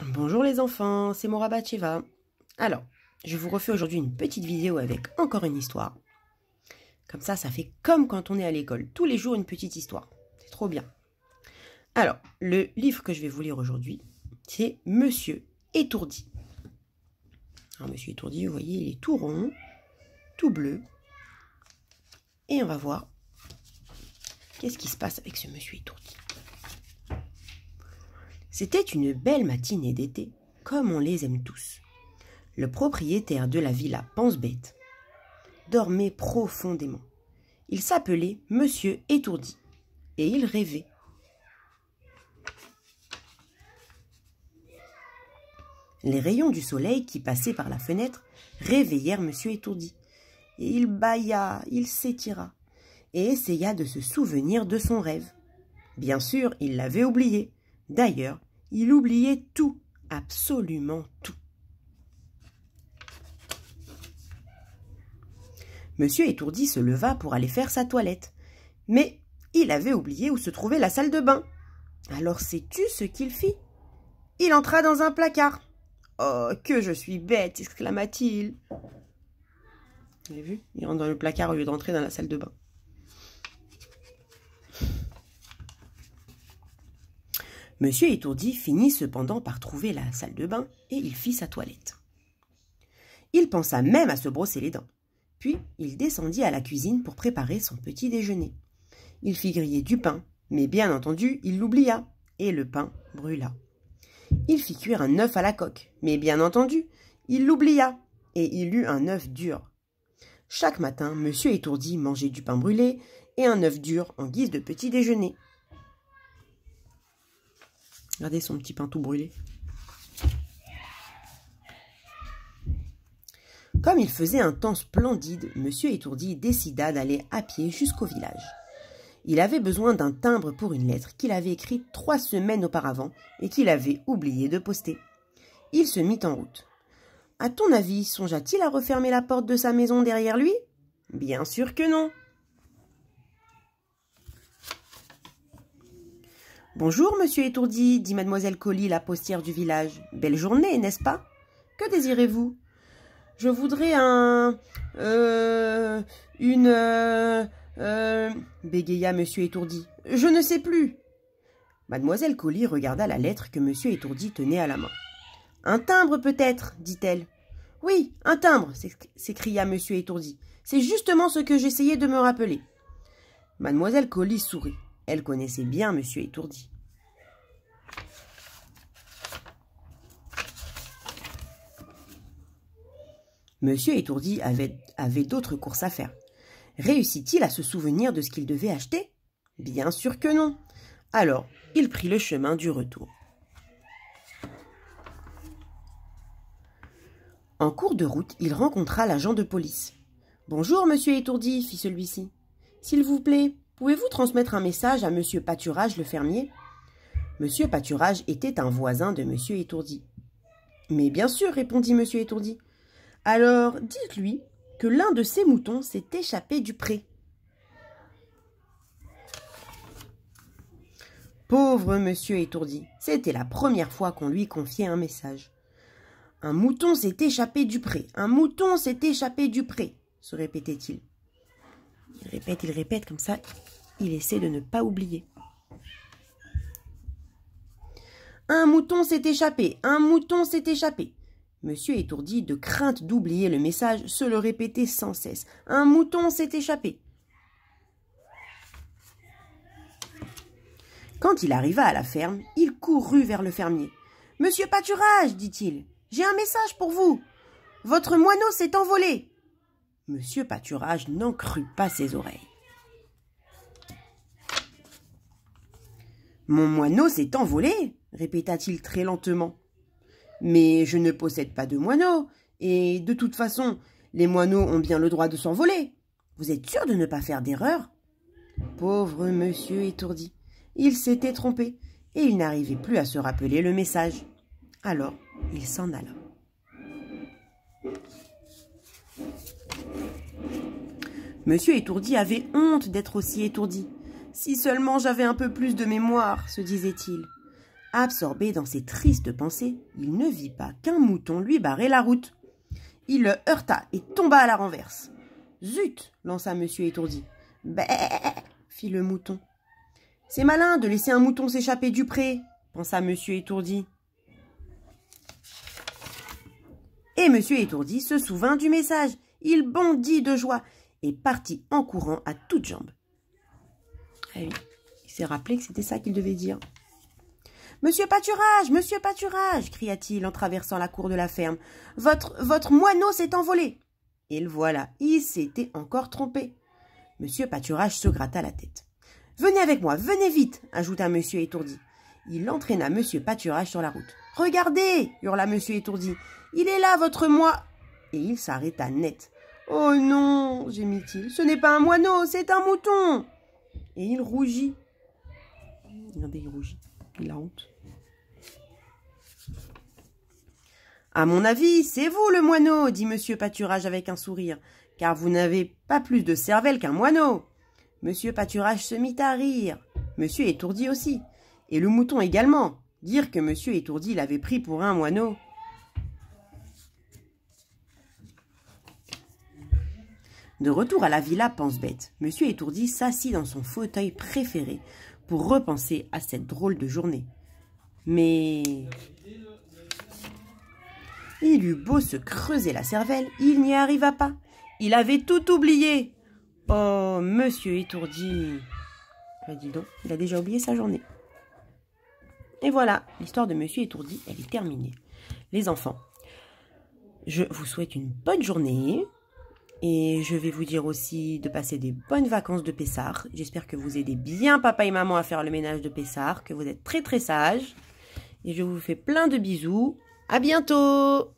Bonjour les enfants, c'est Mora Bacheva. Alors, je vous refais aujourd'hui une petite vidéo avec encore une histoire. Comme ça, ça fait comme quand on est à l'école, tous les jours une petite histoire. C'est trop bien. Alors, le livre que je vais vous lire aujourd'hui, c'est Monsieur étourdi. Alors, Monsieur étourdi, vous voyez, il est tout rond, tout bleu. Et on va voir qu'est-ce qui se passe avec ce monsieur étourdi. C'était une belle matinée d'été, comme on les aime tous. Le propriétaire de la villa Pensebête dormait profondément. Il s'appelait Monsieur Étourdi et il rêvait. Les rayons du soleil qui passaient par la fenêtre réveillèrent Monsieur Étourdi il bâilla, il s'étira et essaya de se souvenir de son rêve. Bien sûr, il l'avait oublié D'ailleurs, il oubliait tout, absolument tout. Monsieur étourdi se leva pour aller faire sa toilette. Mais il avait oublié où se trouvait la salle de bain. Alors sais-tu ce qu'il fit Il entra dans un placard. Oh, que je suis bête exclama-t-il. Vous avez vu Il rentre dans le placard au lieu d'entrer dans la salle de bain. Monsieur Étourdi finit cependant par trouver la salle de bain et il fit sa toilette. Il pensa même à se brosser les dents. Puis il descendit à la cuisine pour préparer son petit déjeuner. Il fit griller du pain, mais bien entendu, il l'oublia, et le pain brûla. Il fit cuire un œuf à la coque, mais bien entendu, il l'oublia, et il eut un œuf dur. Chaque matin, Monsieur Étourdi mangeait du pain brûlé et un œuf dur en guise de petit déjeuner. Regardez son petit pain tout brûlé. Comme il faisait un temps splendide, Monsieur Étourdi décida d'aller à pied jusqu'au village. Il avait besoin d'un timbre pour une lettre qu'il avait écrite trois semaines auparavant et qu'il avait oublié de poster. Il se mit en route. À ton avis, songea-t-il à refermer la porte de sa maison derrière lui Bien sûr que non. Bonjour, monsieur étourdi, dit mademoiselle Colly, la postière du village. Belle journée, n'est-ce pas Que désirez-vous Je voudrais un... Euh, une... Euh, euh, bégaya monsieur étourdi. Je ne sais plus. Mademoiselle Colly regarda la lettre que monsieur étourdi tenait à la main. Un timbre peut-être, dit-elle. Oui, un timbre, s'écria monsieur étourdi. C'est justement ce que j'essayais de me rappeler. Mademoiselle Colly sourit. Elle connaissait bien monsieur étourdi. Monsieur Étourdi avait, d'autres courses à faire. Réussit-il à se souvenir de ce qu'il devait acheter Bien sûr que non. Alors, il prit le chemin du retour. En cours de route, il rencontra l'agent de police. Bonjour, monsieur Étourdi, fit celui-ci. S'il vous plaît, pouvez-vous transmettre un message à monsieur Pâturage le fermier Monsieur Pâturage était un voisin de monsieur Étourdi. Mais bien sûr, répondit monsieur Étourdi. Alors dites-lui que l'un de ses moutons s'est échappé du pré. Pauvre monsieur étourdi, c'était la première fois qu'on lui confiait un message. Un mouton s'est échappé du pré, un mouton s'est échappé du pré, se répétait-il. Il répète, il répète, comme ça, il essaie de ne pas oublier. Un mouton s'est échappé, un mouton s'est échappé. Monsieur, étourdi de crainte d'oublier le message, se le répétait sans cesse. Un mouton s'est échappé. Quand il arriva à la ferme, il courut vers le fermier. Monsieur Pâturage, dit-il, j'ai un message pour vous. Votre moineau s'est envolé. Monsieur Pâturage n'en crut pas ses oreilles. Mon moineau s'est envolé, répéta-t-il très lentement. Mais je ne possède pas de moineaux, et de toute façon, les moineaux ont bien le droit de s'envoler. Vous êtes sûr de ne pas faire d'erreur Pauvre monsieur étourdi. Il s'était trompé, et il n'arrivait plus à se rappeler le message. Alors, il s'en alla. Monsieur étourdi avait honte d'être aussi étourdi. Si seulement j'avais un peu plus de mémoire, se disait-il. Absorbé dans ses tristes pensées, il ne vit pas qu'un mouton lui barrait la route. Il le heurta et tomba à la renverse. Zut lança monsieur étourdi. bêh fit le mouton. C'est malin de laisser un mouton s'échapper du pré, pensa monsieur étourdi. Et monsieur étourdi se souvint du message. Il bondit de joie et partit en courant à toutes jambes. Ah il s'est rappelé que c'était ça qu'il devait dire. Monsieur Pâturage, monsieur Pâturage cria-t-il en traversant la cour de la ferme. Votre, votre moineau s'est envolé Et le voilà, il s'était encore trompé. Monsieur Pâturage se gratta la tête. Venez avec moi, venez vite ajouta monsieur étourdi. Il entraîna monsieur Pâturage sur la route. Regardez hurla monsieur étourdi. Il est là, votre moi Et il s'arrêta net. Oh non gémit-il, ce n'est pas un moineau, c'est un mouton Et il rougit. Regardez, il rougit la honte. À mon avis, c'est vous le moineau, dit Monsieur Pâturage avec un sourire, car vous n'avez pas plus de cervelle qu'un moineau. Monsieur Pâturage se mit à rire. Monsieur étourdi aussi, et le mouton également. Dire que M. étourdi l'avait pris pour un moineau. De retour à la villa Bête. Monsieur étourdi s'assit dans son fauteuil préféré repenser à cette drôle de journée. Mais... Il eut beau se creuser la cervelle, il n'y arriva pas. Il avait tout oublié. Oh, monsieur étourdi. Eh, dis donc, il a déjà oublié sa journée. Et voilà, l'histoire de monsieur étourdi, elle est terminée. Les enfants, je vous souhaite une bonne journée. Et je vais vous dire aussi de passer des bonnes vacances de Pessard. J'espère que vous aidez bien papa et maman à faire le ménage de Pessard, que vous êtes très très sages. Et je vous fais plein de bisous. À bientôt